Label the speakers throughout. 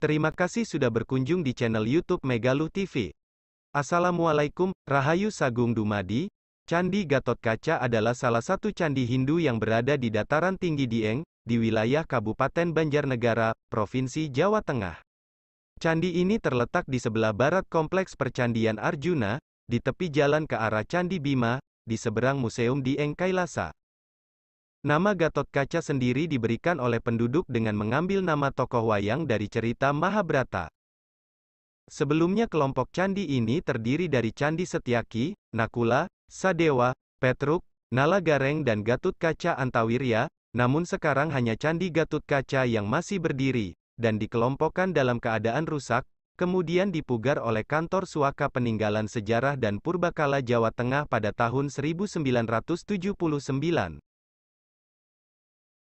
Speaker 1: Terima kasih sudah berkunjung di channel YouTube Megaluh TV. Assalamualaikum, Rahayu Sagung Dumadi. Candi Gatot Kaca adalah salah satu candi Hindu yang berada di dataran tinggi Dieng, di wilayah Kabupaten Banjarnegara, Provinsi Jawa Tengah. Candi ini terletak di sebelah barat Kompleks Percandian Arjuna, di tepi jalan ke arah Candi Bima, di seberang Museum Dieng Kailasa. Nama Gatot Kaca sendiri diberikan oleh penduduk dengan mengambil nama tokoh wayang dari cerita Mahabharata. Sebelumnya kelompok candi ini terdiri dari Candi Setiaki, Nakula, Sadewa, Petruk, Nala Gareng dan Gatot Kaca Antawirya, namun sekarang hanya Candi Gatot Kaca yang masih berdiri, dan dikelompokkan dalam keadaan rusak, kemudian dipugar oleh kantor Suaka Peninggalan Sejarah dan Purbakala Jawa Tengah pada tahun 1979.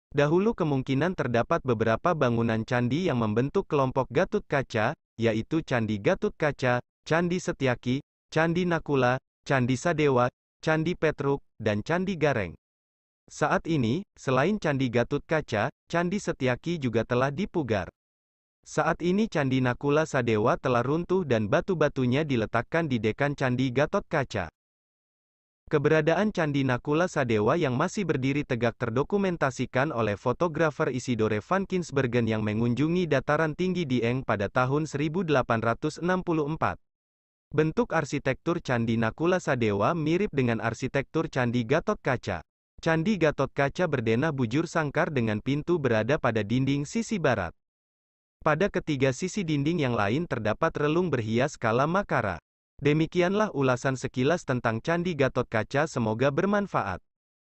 Speaker 1: Dahulu kemungkinan terdapat beberapa bangunan candi yang membentuk kelompok Gatut Kaca, yaitu Candi Gatut Kaca, Candi Setiaki, Candi Nakula, Candi Sadewa, Candi Petruk, dan Candi Gareng. Saat ini, selain Candi Gatut Kaca, Candi Setiaki juga telah dipugar. Saat ini Candi Nakula Sadewa telah runtuh dan batu-batunya diletakkan di dekan Candi Gatot Kaca. Keberadaan Candi Nakula Sadewa yang masih berdiri tegak terdokumentasikan oleh fotografer Isidore van Kinsbergen yang mengunjungi dataran tinggi Dieng pada tahun 1864. Bentuk arsitektur Candi Nakula Sadewa mirip dengan arsitektur Candi Gatot Kaca. Candi Gatot Kaca berdenah bujur sangkar dengan pintu berada pada dinding sisi barat. Pada ketiga sisi dinding yang lain terdapat relung berhias kala makara. Demikianlah ulasan sekilas tentang Candi Gatot Kaca semoga bermanfaat.